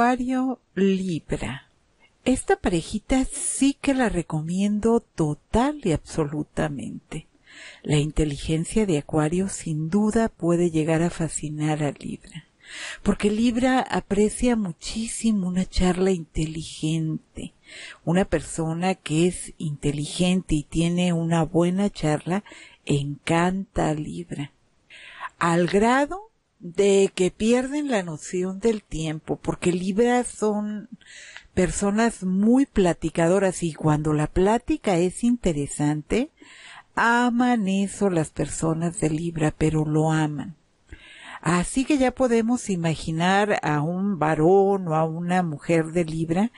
Acuario Libra. Esta parejita sí que la recomiendo total y absolutamente. La inteligencia de Acuario sin duda puede llegar a fascinar a Libra, porque Libra aprecia muchísimo una charla inteligente. Una persona que es inteligente y tiene una buena charla encanta a Libra, al grado de que pierden la noción del tiempo, porque Libra son personas muy platicadoras y cuando la plática es interesante, aman eso las personas de Libra, pero lo aman. Así que ya podemos imaginar a un varón o a una mujer de Libra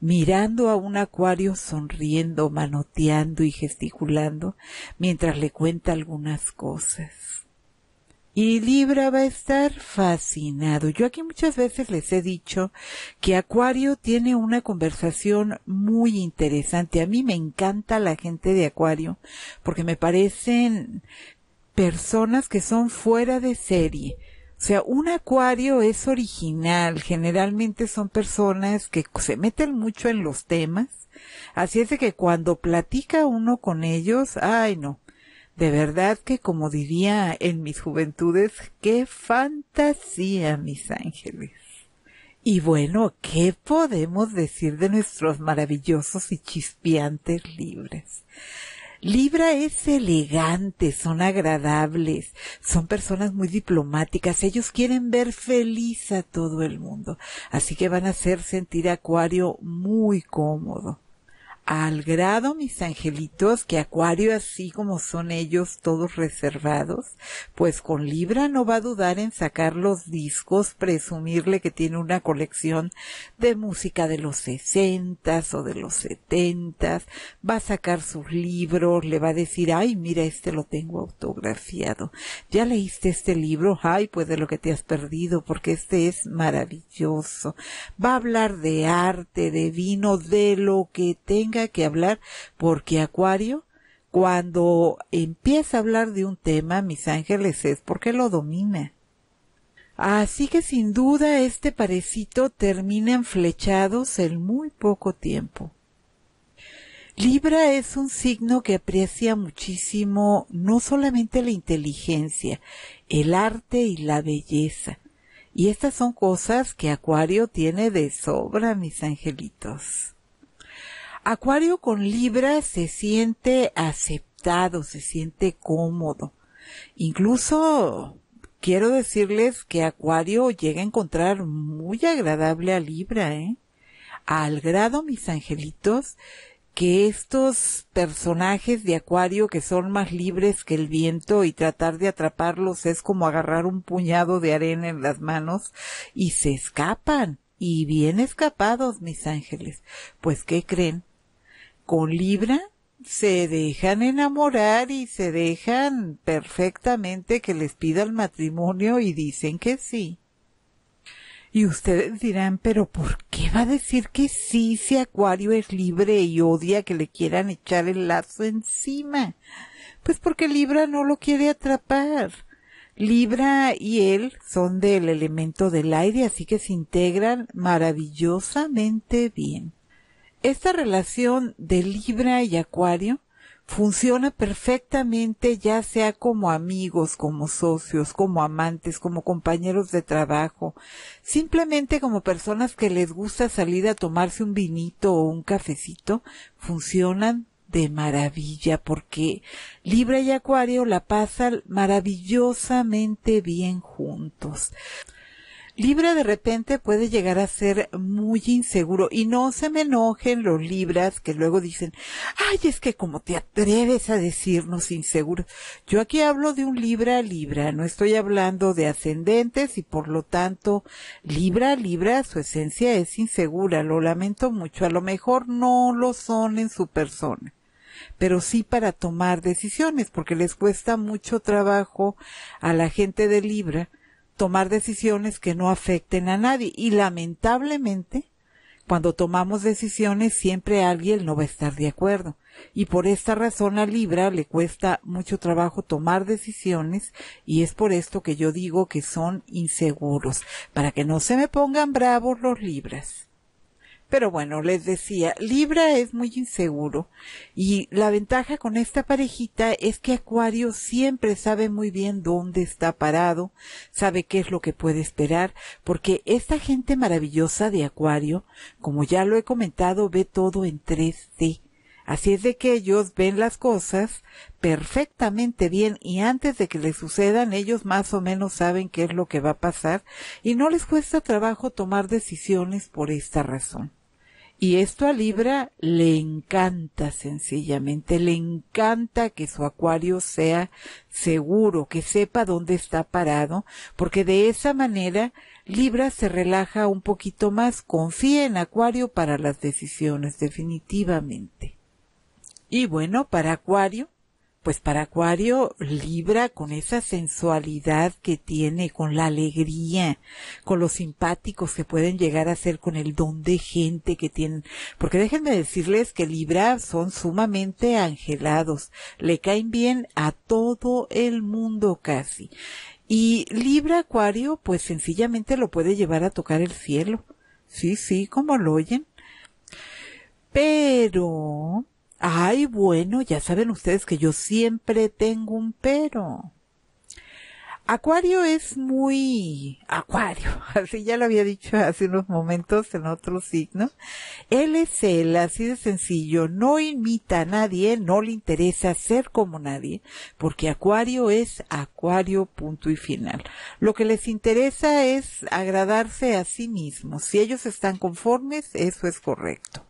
mirando a un acuario sonriendo, manoteando y gesticulando mientras le cuenta algunas cosas y Libra va a estar fascinado. Yo aquí muchas veces les he dicho que Acuario tiene una conversación muy interesante. A mí me encanta la gente de Acuario porque me parecen personas que son fuera de serie. O sea, un acuario es original. Generalmente son personas que se meten mucho en los temas. Así es de que cuando platica uno con ellos, ay no, de verdad que como diría en mis juventudes, qué fantasía, mis ángeles. Y bueno, ¿qué podemos decir de nuestros maravillosos y chispeantes libres? Libra es elegante, son agradables, son personas muy diplomáticas, ellos quieren ver feliz a todo el mundo, así que van a hacer sentir a Acuario muy cómodo al grado, mis angelitos, que Acuario, así como son ellos todos reservados, pues con Libra no va a dudar en sacar los discos, presumirle que tiene una colección de música de los sesentas o de los setentas, va a sacar sus libros, le va a decir, ay, mira, este lo tengo autografiado. ¿Ya leíste este libro? Ay, pues de lo que te has perdido, porque este es maravilloso. Va a hablar de arte, de vino, de lo que tenga que hablar, porque Acuario, cuando empieza a hablar de un tema, mis ángeles, es porque lo domina. Así que sin duda este parecito en flechados en muy poco tiempo. Libra es un signo que aprecia muchísimo no solamente la inteligencia, el arte y la belleza. Y estas son cosas que Acuario tiene de sobra, mis angelitos. Acuario con Libra se siente aceptado, se siente cómodo. Incluso quiero decirles que Acuario llega a encontrar muy agradable a Libra, ¿eh? Al grado, mis angelitos, que estos personajes de Acuario que son más libres que el viento y tratar de atraparlos es como agarrar un puñado de arena en las manos y se escapan. Y bien escapados, mis ángeles. Pues, ¿qué creen? con Libra se dejan enamorar y se dejan perfectamente que les pida el matrimonio y dicen que sí. Y ustedes dirán, pero ¿por qué va a decir que sí si Acuario es libre y odia que le quieran echar el lazo encima? Pues porque Libra no lo quiere atrapar. Libra y él son del elemento del aire, así que se integran maravillosamente bien. Esta relación de Libra y Acuario funciona perfectamente ya sea como amigos, como socios, como amantes, como compañeros de trabajo, simplemente como personas que les gusta salir a tomarse un vinito o un cafecito, funcionan de maravilla porque Libra y Acuario la pasan maravillosamente bien juntos. Libra de repente puede llegar a ser muy inseguro y no se me enojen los Libras que luego dicen, ay, es que como te atreves a decirnos inseguros. Yo aquí hablo de un Libra a Libra, no estoy hablando de ascendentes y por lo tanto Libra Libra su esencia es insegura, lo lamento mucho, a lo mejor no lo son en su persona pero sí para tomar decisiones, porque les cuesta mucho trabajo a la gente de Libra tomar decisiones que no afecten a nadie. Y lamentablemente, cuando tomamos decisiones, siempre alguien no va a estar de acuerdo. Y por esta razón a Libra le cuesta mucho trabajo tomar decisiones y es por esto que yo digo que son inseguros, para que no se me pongan bravos los Libras. Pero bueno, les decía, Libra es muy inseguro y la ventaja con esta parejita es que Acuario siempre sabe muy bien dónde está parado, sabe qué es lo que puede esperar, porque esta gente maravillosa de Acuario, como ya lo he comentado, ve todo en 3D. Así es de que ellos ven las cosas perfectamente bien y antes de que les sucedan ellos más o menos saben qué es lo que va a pasar y no les cuesta trabajo tomar decisiones por esta razón. Y esto a Libra le encanta sencillamente, le encanta que su acuario sea seguro, que sepa dónde está parado, porque de esa manera Libra se relaja un poquito más, confía en Acuario para las decisiones definitivamente. Y bueno, para Acuario, pues para Acuario, Libra, con esa sensualidad que tiene, con la alegría, con los simpáticos que pueden llegar a ser, con el don de gente que tienen. Porque déjenme decirles que Libra son sumamente angelados, le caen bien a todo el mundo casi. Y Libra Acuario, pues sencillamente lo puede llevar a tocar el cielo. Sí, sí, como lo oyen. Pero Ay, bueno, ya saben ustedes que yo siempre tengo un pero. Acuario es muy acuario, así ya lo había dicho hace unos momentos en otro signo. Él es él, así de sencillo, no imita a nadie, no le interesa ser como nadie, porque acuario es acuario punto y final. Lo que les interesa es agradarse a sí mismos. Si ellos están conformes, eso es correcto.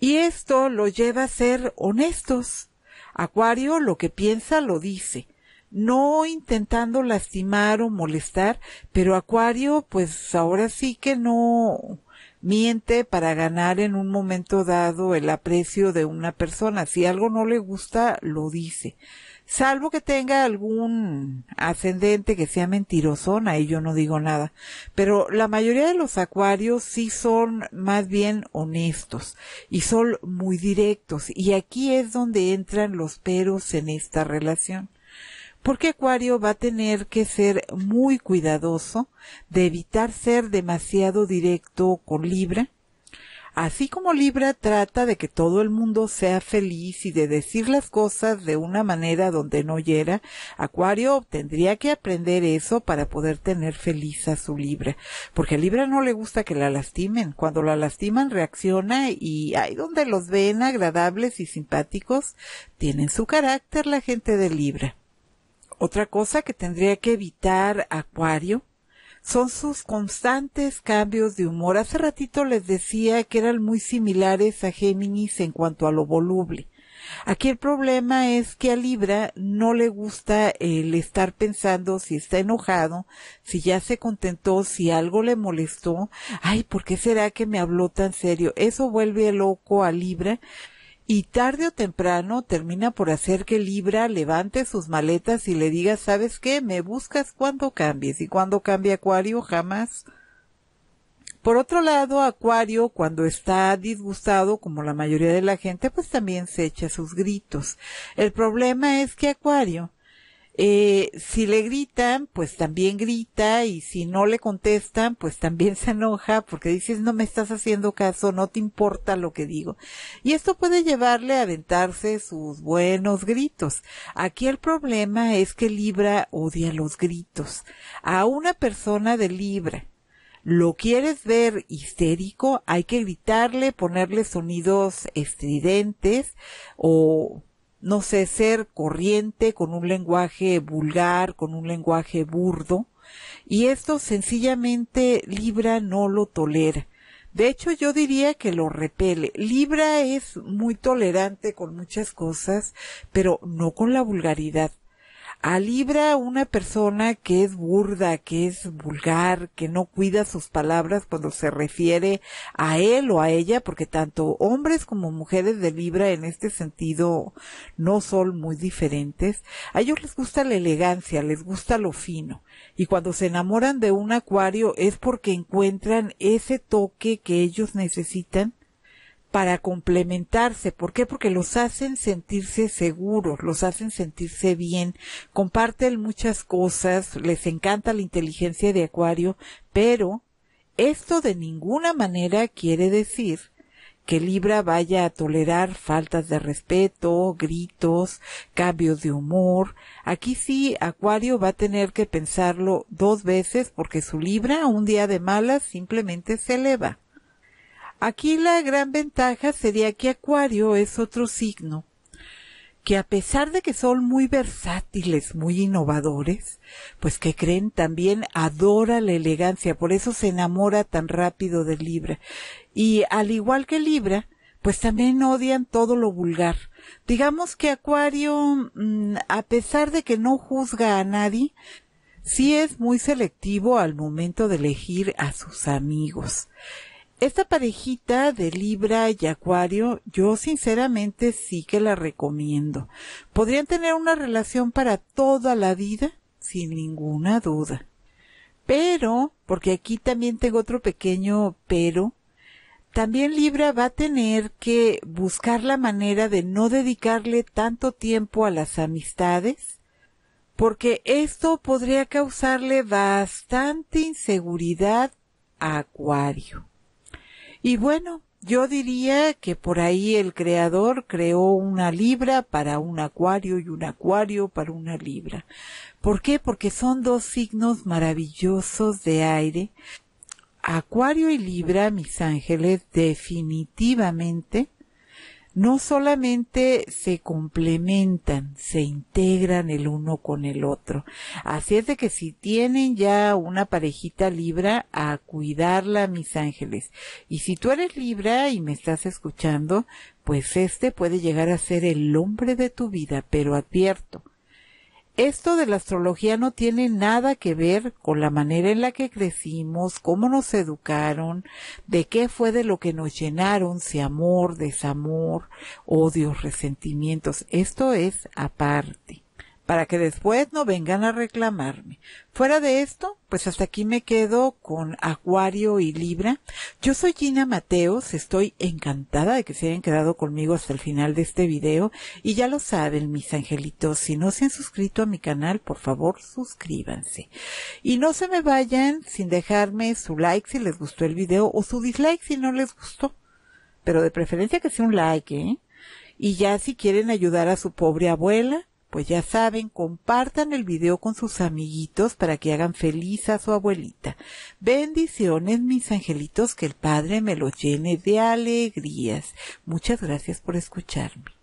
Y esto lo lleva a ser honestos. Acuario lo que piensa lo dice, no intentando lastimar o molestar, pero Acuario pues ahora sí que no, miente para ganar en un momento dado el aprecio de una persona. Si algo no le gusta, lo dice. Salvo que tenga algún ascendente que sea mentirosona y yo no digo nada. Pero la mayoría de los acuarios sí son más bien honestos y son muy directos. Y aquí es donde entran los peros en esta relación porque Acuario va a tener que ser muy cuidadoso de evitar ser demasiado directo con Libra, Así como Libra trata de que todo el mundo sea feliz y de decir las cosas de una manera donde no hiera, Acuario tendría que aprender eso para poder tener feliz a su Libra. Porque a Libra no le gusta que la lastimen. Cuando la lastiman reacciona y ahí donde los ven agradables y simpáticos, tienen su carácter la gente de Libra. Otra cosa que tendría que evitar Acuario son sus constantes cambios de humor. Hace ratito les decía que eran muy similares a Géminis en cuanto a lo voluble. Aquí el problema es que a Libra no le gusta el estar pensando si está enojado, si ya se contentó, si algo le molestó. Ay, ¿por qué será que me habló tan serio? Eso vuelve loco a Libra y tarde o temprano termina por hacer que Libra levante sus maletas y le diga, ¿sabes qué? Me buscas cuando cambies y cuando cambia Acuario jamás. Por otro lado, Acuario, cuando está disgustado, como la mayoría de la gente, pues también se echa sus gritos. El problema es que Acuario eh, si le gritan, pues también grita y si no le contestan, pues también se enoja porque dices no me estás haciendo caso, no te importa lo que digo. Y esto puede llevarle a aventarse sus buenos gritos. Aquí el problema es que Libra odia los gritos. A una persona de Libra lo quieres ver histérico, hay que gritarle, ponerle sonidos estridentes o no sé, ser corriente, con un lenguaje vulgar, con un lenguaje burdo, y esto sencillamente Libra no lo tolera. De hecho, yo diría que lo repele. Libra es muy tolerante con muchas cosas, pero no con la vulgaridad. A Libra, una persona que es burda, que es vulgar, que no cuida sus palabras cuando se refiere a él o a ella, porque tanto hombres como mujeres de Libra en este sentido no son muy diferentes. A ellos les gusta la elegancia, les gusta lo fino. Y cuando se enamoran de un acuario es porque encuentran ese toque que ellos necesitan para complementarse. ¿Por qué? Porque los hacen sentirse seguros, los hacen sentirse bien, comparten muchas cosas, les encanta la inteligencia de Acuario, pero esto de ninguna manera quiere decir que Libra vaya a tolerar faltas de respeto, gritos, cambios de humor. Aquí sí, Acuario va a tener que pensarlo dos veces porque su Libra, un día de malas, simplemente se eleva. Aquí la gran ventaja sería que Acuario es otro signo que a pesar de que son muy versátiles, muy innovadores, pues que creen también adora la elegancia, por eso se enamora tan rápido de Libra. Y al igual que Libra, pues también odian todo lo vulgar. Digamos que Acuario, mm, a pesar de que no juzga a nadie, sí es muy selectivo al momento de elegir a sus amigos. Esta parejita de Libra y Acuario, yo sinceramente sí que la recomiendo. Podrían tener una relación para toda la vida, sin ninguna duda. Pero, porque aquí también tengo otro pequeño pero, también Libra va a tener que buscar la manera de no dedicarle tanto tiempo a las amistades, porque esto podría causarle bastante inseguridad a Acuario. Y bueno, yo diría que por ahí el creador creó una libra para un acuario y un acuario para una libra. ¿Por qué? Porque son dos signos maravillosos de aire. Acuario y Libra, mis ángeles, definitivamente no solamente se complementan, se integran el uno con el otro. Así es de que si tienen ya una parejita libra, a cuidarla, mis ángeles. Y si tú eres libra y me estás escuchando, pues este puede llegar a ser el hombre de tu vida, pero advierto, esto de la astrología no tiene nada que ver con la manera en la que crecimos, cómo nos educaron, de qué fue de lo que nos llenaron, si amor, desamor, odios, resentimientos. Esto es aparte para que después no vengan a reclamarme. Fuera de esto, pues hasta aquí me quedo con Acuario y Libra. Yo soy Gina Mateos, estoy encantada de que se hayan quedado conmigo hasta el final de este video y ya lo saben mis angelitos, si no se han suscrito a mi canal, por favor suscríbanse. Y no se me vayan sin dejarme su like si les gustó el video o su dislike si no les gustó. Pero de preferencia que sea un like, ¿eh? Y ya si quieren ayudar a su pobre abuela, pues ya saben, compartan el video con sus amiguitos para que hagan feliz a su abuelita. Bendiciones, mis angelitos, que el Padre me los llene de alegrías. Muchas gracias por escucharme.